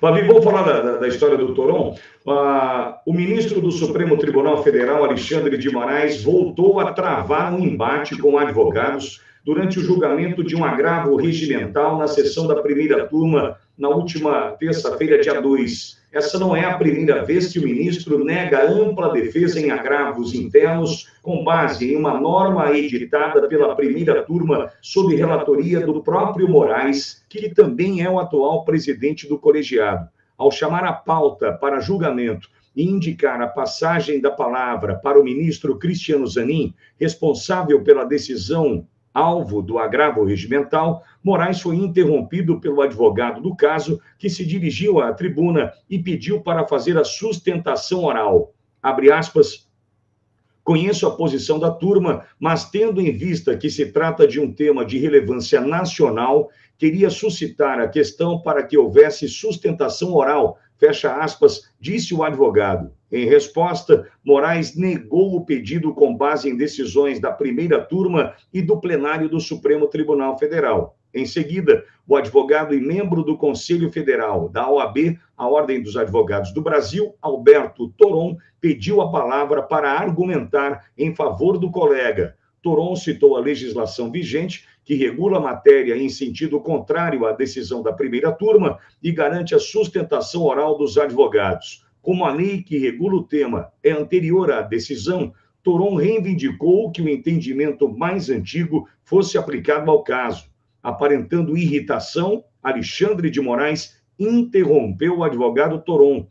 Babi, vamos falar da, da, da, história do Toron. Ah, o ministro do Supremo Tribunal Federal, Alexandre de Moraes, voltou a travar um embate com advogados durante o julgamento de um agravo regimental na sessão da primeira turma na última terça-feira, dia 2. Essa não é a primeira vez que o ministro nega ampla defesa em agravos internos com base em uma norma editada pela primeira turma sob relatoria do próprio Moraes, que também é o atual presidente do colegiado. Ao chamar a pauta para julgamento e indicar a passagem da palavra para o ministro Cristiano Zanin, responsável pela decisão alvo do agravo regimental, Moraes foi interrompido pelo advogado do caso, que se dirigiu à tribuna e pediu para fazer a sustentação oral. Abre aspas. Conheço a posição da turma, mas tendo em vista que se trata de um tema de relevância nacional, queria suscitar a questão para que houvesse sustentação oral. Fecha aspas, disse o advogado. Em resposta, Moraes negou o pedido com base em decisões da primeira turma e do plenário do Supremo Tribunal Federal. Em seguida, o advogado e membro do Conselho Federal da OAB, a Ordem dos Advogados do Brasil, Alberto Toron, pediu a palavra para argumentar em favor do colega. Toron citou a legislação vigente, que regula a matéria em sentido contrário à decisão da primeira turma e garante a sustentação oral dos advogados. Como a lei que regula o tema é anterior à decisão, Toron reivindicou que o entendimento mais antigo fosse aplicado ao caso. Aparentando irritação, Alexandre de Moraes interrompeu o advogado Toron.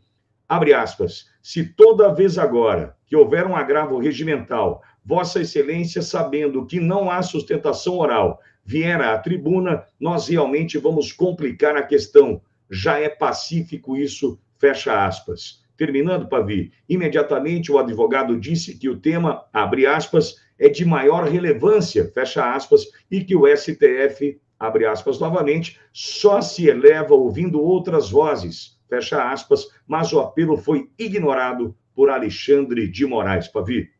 Abre aspas. Se toda vez agora que houver um agravo regimental, Vossa Excelência, sabendo que não há sustentação oral, vier à tribuna, nós realmente vamos complicar a questão. Já é pacífico isso, fecha aspas. Terminando, Pavi, imediatamente o advogado disse que o tema, abre aspas, é de maior relevância, fecha aspas, e que o STF, abre aspas novamente, só se eleva ouvindo outras vozes, fecha aspas, mas o apelo foi ignorado por Alexandre de Moraes. Pavi.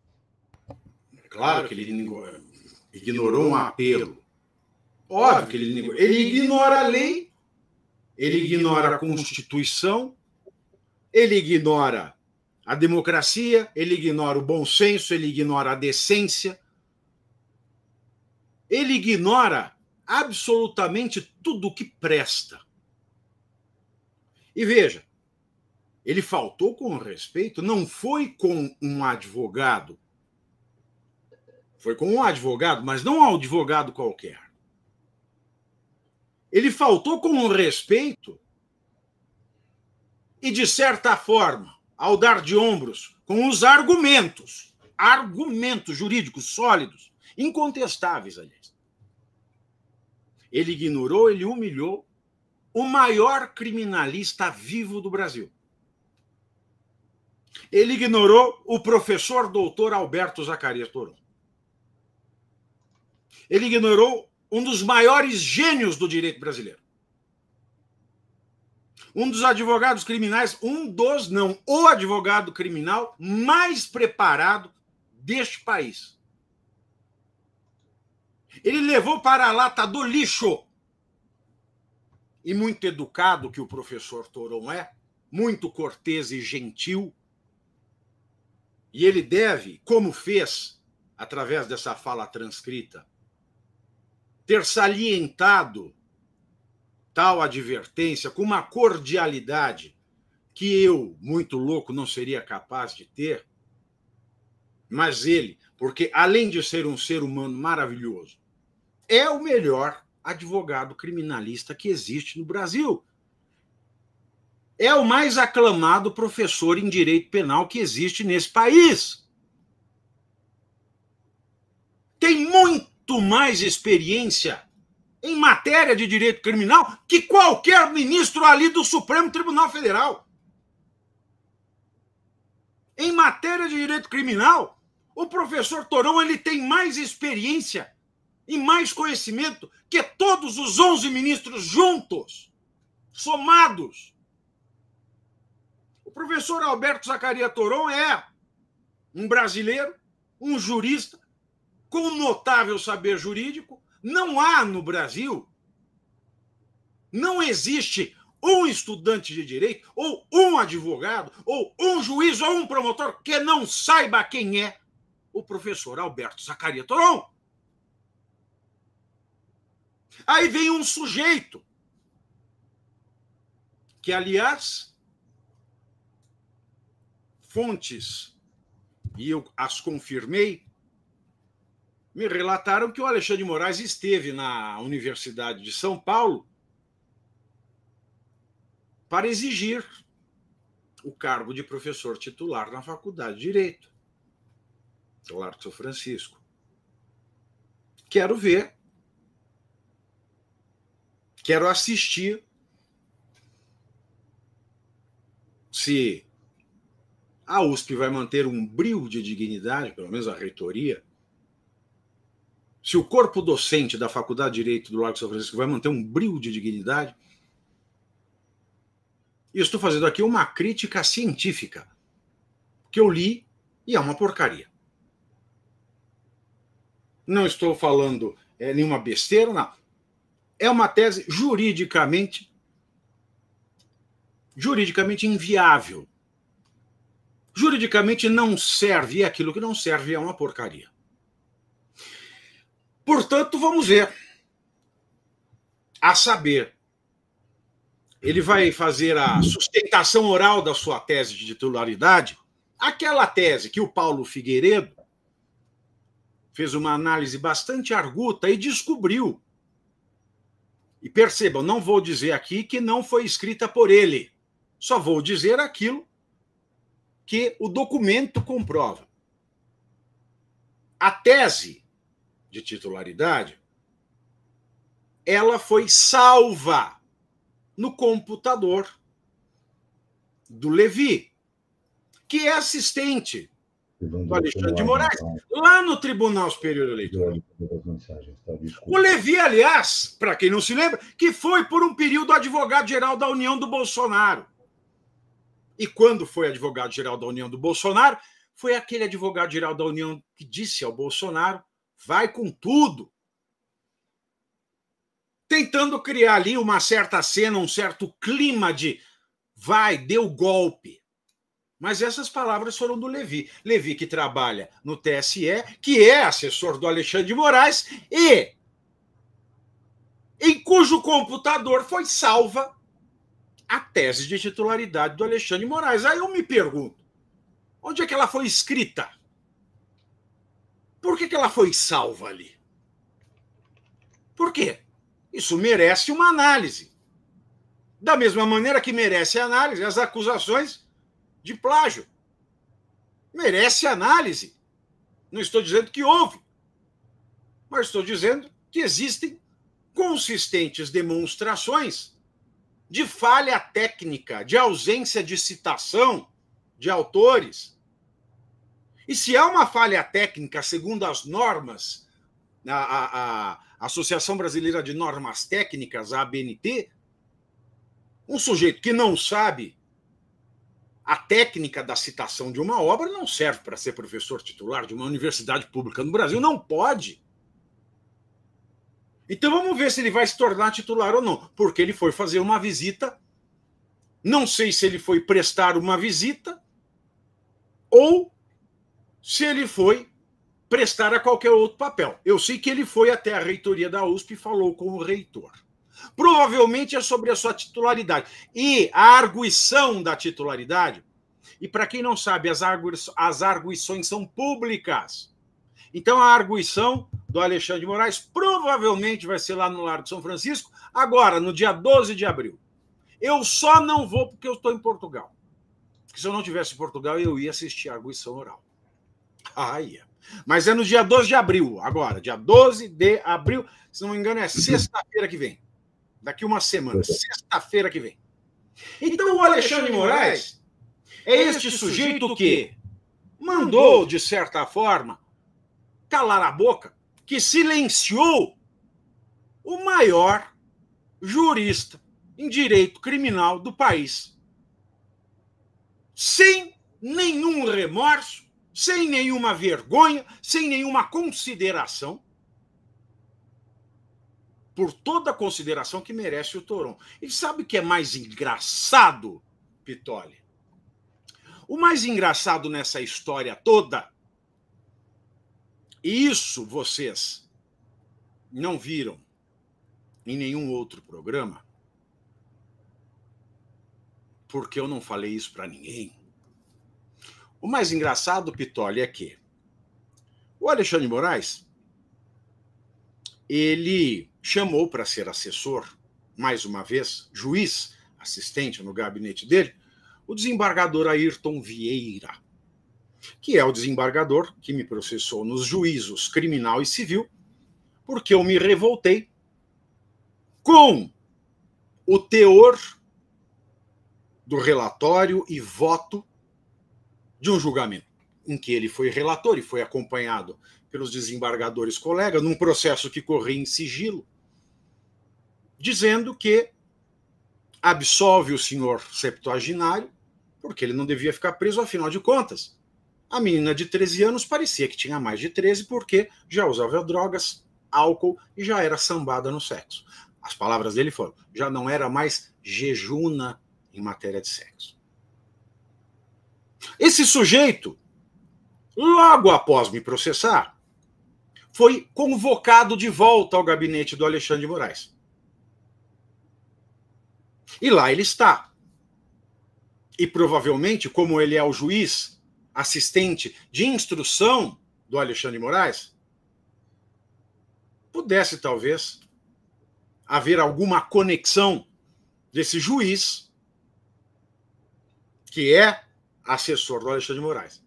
Claro que ele ignorou um apelo. Óbvio que ele, ele ignora a lei, ele ignora a Constituição, ele ignora a democracia, ele ignora o bom senso, ele ignora a decência, ele ignora absolutamente tudo o que presta. E veja, ele faltou com respeito, não foi com um advogado, foi com um advogado, mas não um advogado qualquer. Ele faltou com respeito e, de certa forma, ao dar de ombros com os argumentos, argumentos jurídicos sólidos, incontestáveis, aliás. Ele ignorou, ele humilhou o maior criminalista vivo do Brasil. Ele ignorou o professor doutor Alberto Zacarias Toron. Ele ignorou um dos maiores gênios do direito brasileiro. Um dos advogados criminais, um dos, não, o advogado criminal mais preparado deste país. Ele levou para a lata do lixo. E muito educado que o professor Toron é, muito cortês e gentil. E ele deve, como fez através dessa fala transcrita, ter salientado tal advertência com uma cordialidade que eu, muito louco, não seria capaz de ter, mas ele, porque além de ser um ser humano maravilhoso, é o melhor advogado criminalista que existe no Brasil. É o mais aclamado professor em direito penal que existe nesse país. Tem muito mais experiência em matéria de direito criminal que qualquer ministro ali do Supremo Tribunal Federal. Em matéria de direito criminal, o professor Torão ele tem mais experiência e mais conhecimento que todos os 11 ministros juntos, somados. O professor Alberto Zacaria Toron é um brasileiro, um jurista com um notável saber jurídico, não há no Brasil, não existe um estudante de direito, ou um advogado, ou um juiz, ou um promotor que não saiba quem é o professor Alberto Zacaria Toron. Aí vem um sujeito, que, aliás, fontes, e eu as confirmei, me relataram que o Alexandre Moraes esteve na Universidade de São Paulo para exigir o cargo de professor titular na Faculdade de Direito, Largo São Francisco. Quero ver, quero assistir se a USP vai manter um brilho de dignidade, pelo menos a reitoria, se o corpo docente da Faculdade de Direito do Largo São Francisco vai manter um brilho de dignidade, e estou fazendo aqui uma crítica científica, que eu li e é uma porcaria. Não estou falando é, nenhuma besteira, não. É uma tese juridicamente juridicamente inviável. Juridicamente não serve, e aquilo que não serve é uma porcaria. Portanto, vamos ver. A saber, ele vai fazer a sustentação oral da sua tese de titularidade, aquela tese que o Paulo Figueiredo fez uma análise bastante arguta e descobriu. E percebam, não vou dizer aqui que não foi escrita por ele. Só vou dizer aquilo que o documento comprova. A tese de titularidade, ela foi salva no computador do Levi, que é assistente do Alexandre de Moraes, lá no Tribunal Superior Eleitoral. Tá? O Levi, aliás, para quem não se lembra, que foi por um período advogado-geral da União do Bolsonaro. E quando foi advogado-geral da União do Bolsonaro, foi aquele advogado-geral da União que disse ao Bolsonaro vai com tudo. Tentando criar ali uma certa cena, um certo clima de vai, deu golpe. Mas essas palavras foram do Levi. Levi, que trabalha no TSE, que é assessor do Alexandre de Moraes e em cujo computador foi salva a tese de titularidade do Alexandre de Moraes. Aí eu me pergunto, onde é que ela foi escrita? Por que, que ela foi salva ali? Por quê? Isso merece uma análise. Da mesma maneira que merece análise as acusações de plágio. Merece análise. Não estou dizendo que houve, mas estou dizendo que existem consistentes demonstrações de falha técnica, de ausência de citação de autores, e se há uma falha técnica, segundo as normas, a, a, a Associação Brasileira de Normas Técnicas, a ABNT, um sujeito que não sabe a técnica da citação de uma obra não serve para ser professor titular de uma universidade pública no Brasil, não pode. Então vamos ver se ele vai se tornar titular ou não, porque ele foi fazer uma visita. Não sei se ele foi prestar uma visita ou se ele foi prestar a qualquer outro papel. Eu sei que ele foi até a reitoria da USP e falou com o reitor. Provavelmente é sobre a sua titularidade. E a arguição da titularidade, e para quem não sabe, as, argu as arguições são públicas. Então a arguição do Alexandre de Moraes provavelmente vai ser lá no Largo de São Francisco, agora, no dia 12 de abril. Eu só não vou porque eu estou em Portugal. Porque se eu não tivesse em Portugal, eu ia assistir a arguição oral. Ai, é. mas é no dia 12 de abril, agora, dia 12 de abril, se não me engano, é uhum. sexta-feira que vem. Daqui uma semana, uhum. sexta-feira que vem. Então, então o Alexandre Moraes é, é este sujeito que mandou, de certa forma, calar a boca, que silenciou o maior jurista em direito criminal do país. Sem nenhum remorso, sem nenhuma vergonha, sem nenhuma consideração, por toda a consideração que merece o Toron. E sabe o que é mais engraçado, Pitoli? O mais engraçado nessa história toda, e isso vocês não viram em nenhum outro programa, porque eu não falei isso para ninguém o mais engraçado, Pitoli, é que o Alexandre Moraes ele chamou para ser assessor, mais uma vez, juiz, assistente no gabinete dele, o desembargador Ayrton Vieira, que é o desembargador que me processou nos juízos criminal e civil, porque eu me revoltei com o teor do relatório e voto de um julgamento em que ele foi relator e foi acompanhado pelos desembargadores colegas num processo que corria em sigilo, dizendo que absolve o senhor septuaginário porque ele não devia ficar preso, afinal de contas. A menina de 13 anos parecia que tinha mais de 13 porque já usava drogas, álcool e já era sambada no sexo. As palavras dele foram: já não era mais jejuna em matéria de sexo. Esse sujeito, logo após me processar, foi convocado de volta ao gabinete do Alexandre de Moraes. E lá ele está. E provavelmente, como ele é o juiz assistente de instrução do Alexandre de Moraes, pudesse talvez haver alguma conexão desse juiz, que é assessor do Alexandre de Moraes.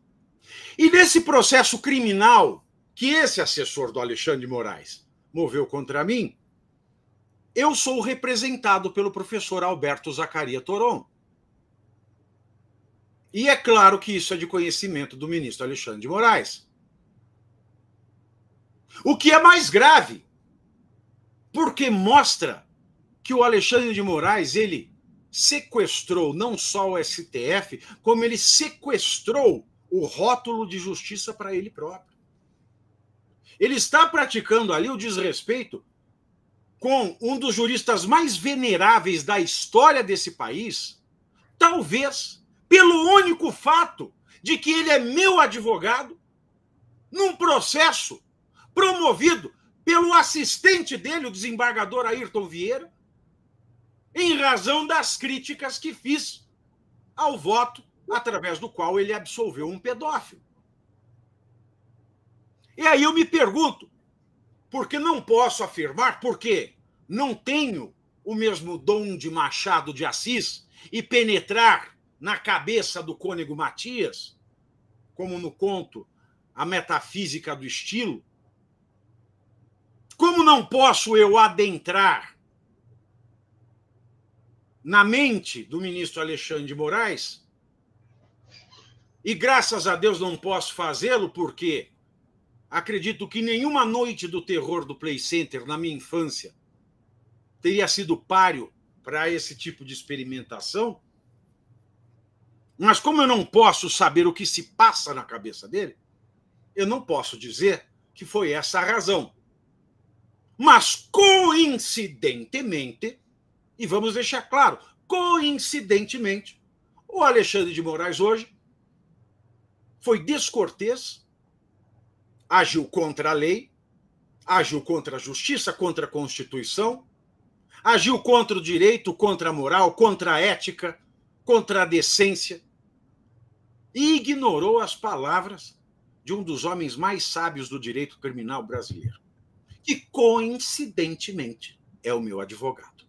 E nesse processo criminal que esse assessor do Alexandre de Moraes moveu contra mim, eu sou representado pelo professor Alberto Zacaria Toron. E é claro que isso é de conhecimento do ministro Alexandre de Moraes. O que é mais grave, porque mostra que o Alexandre de Moraes ele sequestrou não só o STF, como ele sequestrou o rótulo de justiça para ele próprio. Ele está praticando ali o desrespeito com um dos juristas mais veneráveis da história desse país, talvez pelo único fato de que ele é meu advogado num processo promovido pelo assistente dele, o desembargador Ayrton Vieira, em razão das críticas que fiz ao voto através do qual ele absolveu um pedófilo. E aí eu me pergunto, porque não posso afirmar, porque não tenho o mesmo dom de Machado de Assis e penetrar na cabeça do cônego Matias, como no conto A Metafísica do Estilo, como não posso eu adentrar na mente do ministro Alexandre de Moraes. E graças a Deus não posso fazê-lo, porque acredito que nenhuma noite do terror do Play Center na minha infância teria sido páreo para esse tipo de experimentação. Mas como eu não posso saber o que se passa na cabeça dele, eu não posso dizer que foi essa a razão. Mas coincidentemente, e vamos deixar claro, coincidentemente, o Alexandre de Moraes hoje foi descortês, agiu contra a lei, agiu contra a justiça, contra a Constituição, agiu contra o direito, contra a moral, contra a ética, contra a decência, e ignorou as palavras de um dos homens mais sábios do direito criminal brasileiro, que coincidentemente é o meu advogado.